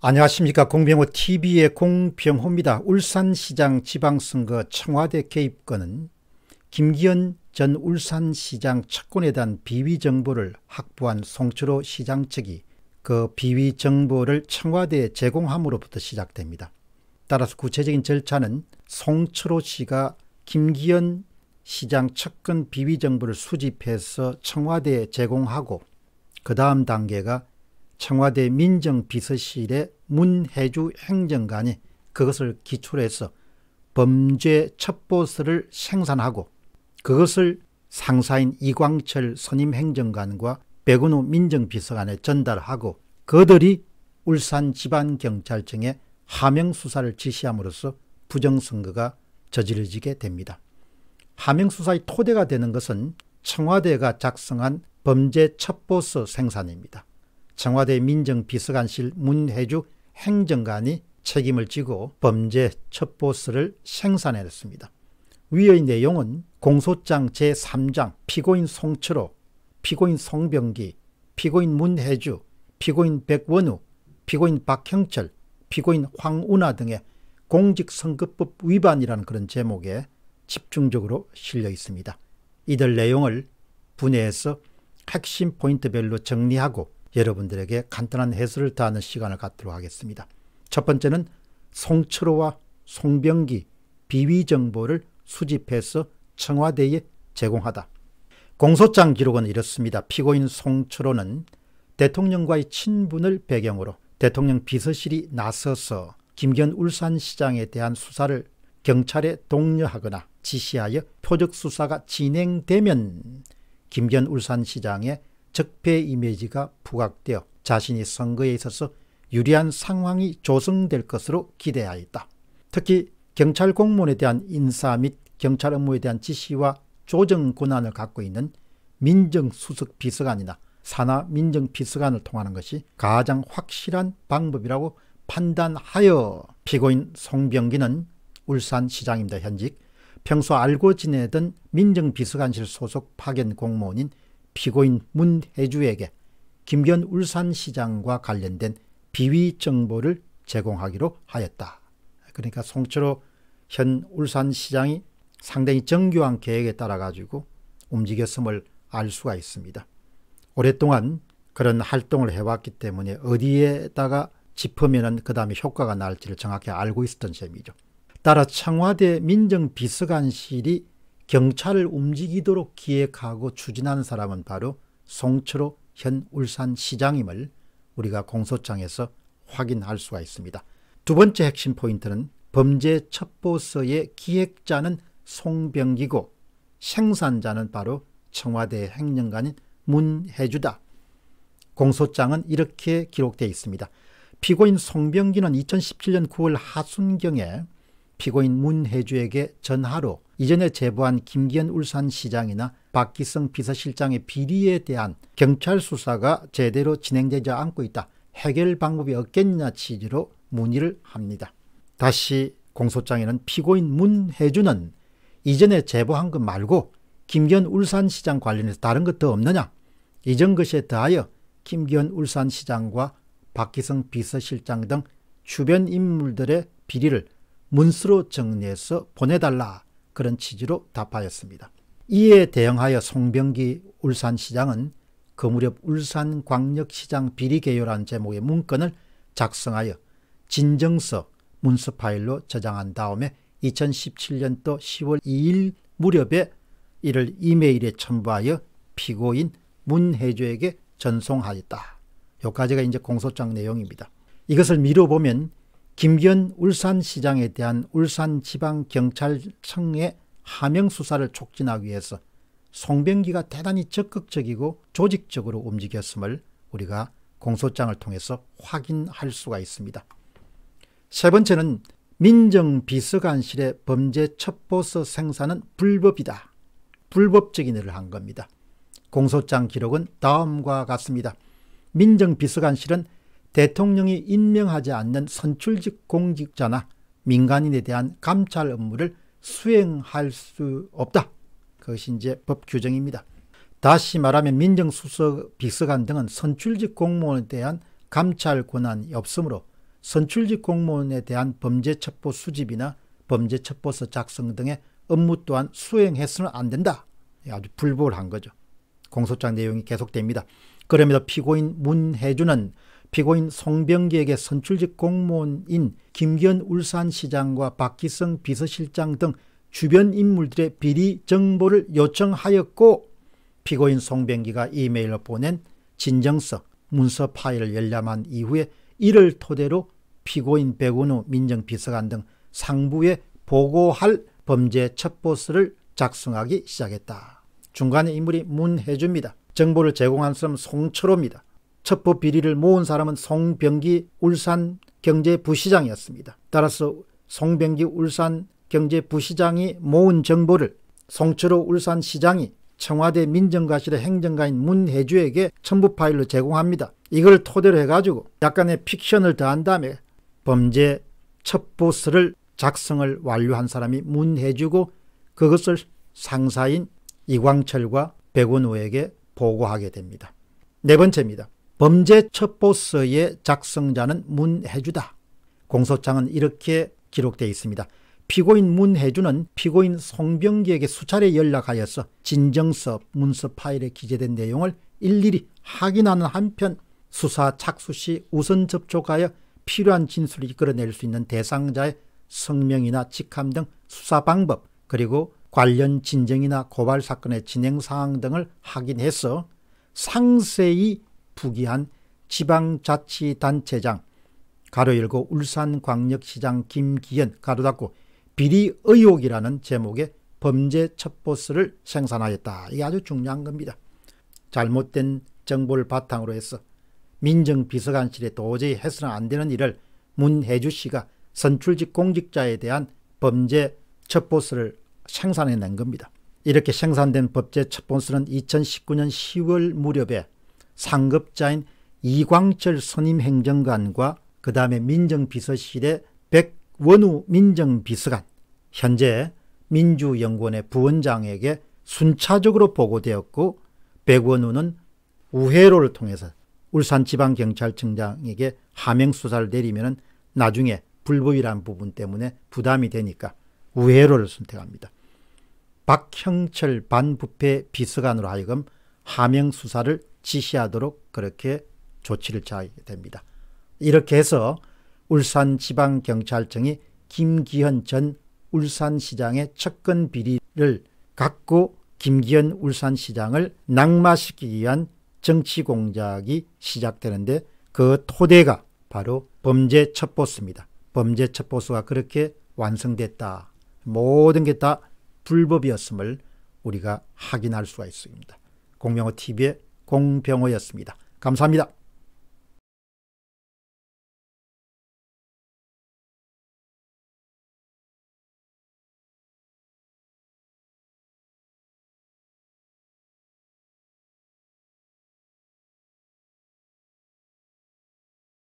안녕하십니까 공병호TV의 공병호입니다. 울산시장 지방선거 청와대 개입건은 김기현 전 울산시장 채권에 대한 비위 정보를 확보한 송철호 시장 측이 그 비위 정보를 청와대에 제공함으로부터 시작됩니다. 따라서 구체적인 절차는 송철호 씨가 김기현 시장 측근 비위 정보를 수집해서 청와대에 제공하고 그 다음 단계가 청와대 민정비서실의 문해주 행정관이 그것을 기초로 해서 범죄 첩보서를 생산하고 그것을 상사인 이광철 선임 행정관과 백은호 민정비서관에 전달하고 그들이 울산 지방경찰청에 하명수사를 지시함으로써 부정선거가 저지르지게 됩니다. 하명수사의 토대가 되는 것은 청와대가 작성한 범죄 첩보서 생산입니다. 청와대 민정비서관실 문혜주 행정관이 책임을 지고 범죄 첩보서를 생산했습니다. 위의 내용은 공소장 제3장 피고인 송철호, 피고인 송병기, 피고인 문혜주, 피고인 백원우, 피고인 박형철, 피고인 황운하 등의 공직선거법 위반이라는 그런 제목에 집중적으로 실려 있습니다. 이들 내용을 분해해서 핵심 포인트별로 정리하고 여러분들에게 간단한 해설을 다하는 시간을 갖도록 하겠습니다. 첫 번째는 송철호와 송병기 비위 정보를 수집해서 청와대에 제공하다. 공소장 기록은 이렇습니다. 피고인 송철호는 대통령과의 친분을 배경으로 대통령 비서실이 나서서 김기현 울산시장에 대한 수사를 경찰에 독려하거나 지시하여 표적 수사가 진행되면 김기현 울산시장의 적폐 이미지가 부각되어 자신이 선거에 있어서 유리한 상황이 조성될 것으로 기대하였다. 특히 경찰 공무원에 대한 인사 및 경찰 업무에 대한 지시와 조정 권한을 갖고 있는 민정수석 비서관이나 산하 민정 비서관을 통하는 것이 가장 확실한 방법이라고 판단하여 피고인 송병기는 울산시장입니다. 현직 평소 알고 지내던 민정비서관실 소속 파견 공무원인 피고인 문혜주에게 김견 울산시장과 관련된 비위 정보를 제공하기로 하였다. 그러니까 송철호 현 울산시장이 상당히 정교한 계획에 따라 가지고 움직였음을 알 수가 있습니다. 오랫동안 그런 활동을 해왔기 때문에 어디에다가 짚으면 그 다음에 효과가 날지를 정확히 알고 있었던 셈이죠. 따라 청와대 민정비서관실이 경찰을 움직이도록 기획하고 추진하는 사람은 바로 송철호 현 울산시장임을 우리가 공소장에서 확인할 수가 있습니다. 두 번째 핵심 포인트는 범죄 첩보서의 기획자는 송병기고 생산자는 바로 청와대 행정관인 문해주다. 공소장은 이렇게 기록되어 있습니다. 피고인 송병기는 2017년 9월 하순경에 피고인 문해주에게 전화로 이전에 제보한 김기현 울산시장이나 박기성 비서실장의 비리에 대한 경찰 수사가 제대로 진행되지 않고 있다. 해결 방법이 없겠느냐 취지로 문의를 합니다. 다시 공소장에는 피고인 문혜준은 이전에 제보한 것 말고 김기현 울산시장 관련해서 다른 것 더 없느냐 이전 것에 더하여 김기현 울산시장과 박기성 비서실장 등 주변 인물들의 비리를 문서로 정리해서 보내달라 그런 취지로 답하였습니다. 이에 대응하여 송병기 울산시장은 그 무렵 울산광역시장 비리개요란 제목의 문건을 작성하여 진정서 문서 파일로 저장한 다음에 2017년도 10월 2일 무렵에 이를 이메일에 첨부하여 피고인 문혜조에게 전송하였다. 요까지가 이제 공소장 내용입니다. 이것을 미뤄보면 김기현 울산시장에 대한 울산지방경찰청의 하명수사를 촉진하기 위해서 송병기가 대단히 적극적이고 조직적으로 움직였음을 우리가 공소장을 통해서 확인할 수가 있습니다. 세 번째는 민정비서관실의 범죄 첩보서 생산은 불법이다. 불법적인 일을 한 겁니다. 공소장 기록은 다음과 같습니다. 민정비서관실은 대통령이 임명하지 않는 선출직 공직자나 민간인에 대한 감찰 업무를 수행할 수 없다. 그것이 이제 법 규정입니다. 다시 말하면 민정수석, 비서관 등은 선출직 공무원에 대한 감찰 권한이 없으므로 선출직 공무원에 대한 범죄 첩보 수집이나 범죄 첩보서 작성 등의 업무 또한 수행해서는 안 된다. 아주 불복을 한 거죠. 공소장 내용이 계속됩니다. 그럼에도 피고인 문혜주는 피고인 송병기에게 선출직 공무원인 김기현 울산시장과 박기성 비서실장 등 주변 인물들의 비리 정보를 요청하였고 피고인 송병기가 이메일로 보낸 진정서 문서 파일을 열람한 이후에 이를 토대로 피고인 백운우 민정비서관 등 상부에 보고할 범죄 첩보서를 작성하기 시작했다. 중간에 인물이 문해줍니다. 정보를 제공한 사람 송철호입니다. 첩보 비리를 모은 사람은 송병기 울산 경제부시장이었습니다. 따라서 송병기 울산 경제부시장이 모은 정보를 송철호 울산시장이 청와대 민정과실의 행정가인 문혜주에게 첨부 파일로 제공합니다. 이걸 토대로 해가지고 약간의 픽션을 더한 다음에 범죄 첩보서를 작성을 완료한 사람이 문혜주고 그것을 상사인 이광철과 백원호에게 보고하게 됩니다. 네 번째입니다. 범죄 첩보서의 작성자는 문해주다. 공소장은 이렇게 기록되어 있습니다. 피고인 문해주는 피고인 송병기에게 수차례 연락하여서 진정서 문서 파일에 기재된 내용을 일일이 확인하는 한편 수사 착수 시 우선 접촉하여 필요한 진술을 이끌어낼 수 있는 대상자의 성명이나 직함 등 수사 방법 그리고 관련 진정이나 고발 사건의 진행 사항 등을 확인해서 상세히 부기한 지방자치단체장 가로 열고 울산광역시장 김기현 가로 닫고 비리 의혹이라는 제목의 범죄 첩보스를 생산하였다. 이게 아주 중요한 겁니다. 잘못된 정보를 바탕으로 해서 민정비서관실에 도저히 해서는 안 되는 일을 문혜주 씨가 선출직 공직자에 대한 범죄 첩보스를 생산해낸 겁니다. 이렇게 생산된 법제 첩보스는 2019년 10월 무렵에 상급자인 이광철 선임 행정관과 그 다음에 민정비서실의 백원우 민정비서관, 현재 민주연구원의 부원장에게 순차적으로 보고되었고 백원우는 우회로를 통해서 울산지방경찰청장에게 하명수사를 내리면 나중에 불법이란 부분 때문에 부담이 되니까 우회로를 선택합니다. 박형철 반부패 비서관으로 하여금 하명수사를 지시하도록 그렇게 조치를 취하게 됩니다. 이렇게 해서 울산지방경찰청이 김기현 전 울산시장의 척근 비리를 갖고 김기현 울산시장을 낙마시키기 위한 정치 공작이 시작되는데 그 토대가 바로 범죄 첩보수입니다. 범죄 첩보수가 그렇게 완성됐다. 모든 게 다 불법이었음을 우리가 확인할 수가 있습니다. 공명호 TV의 공병호였습니다. 감사합니다.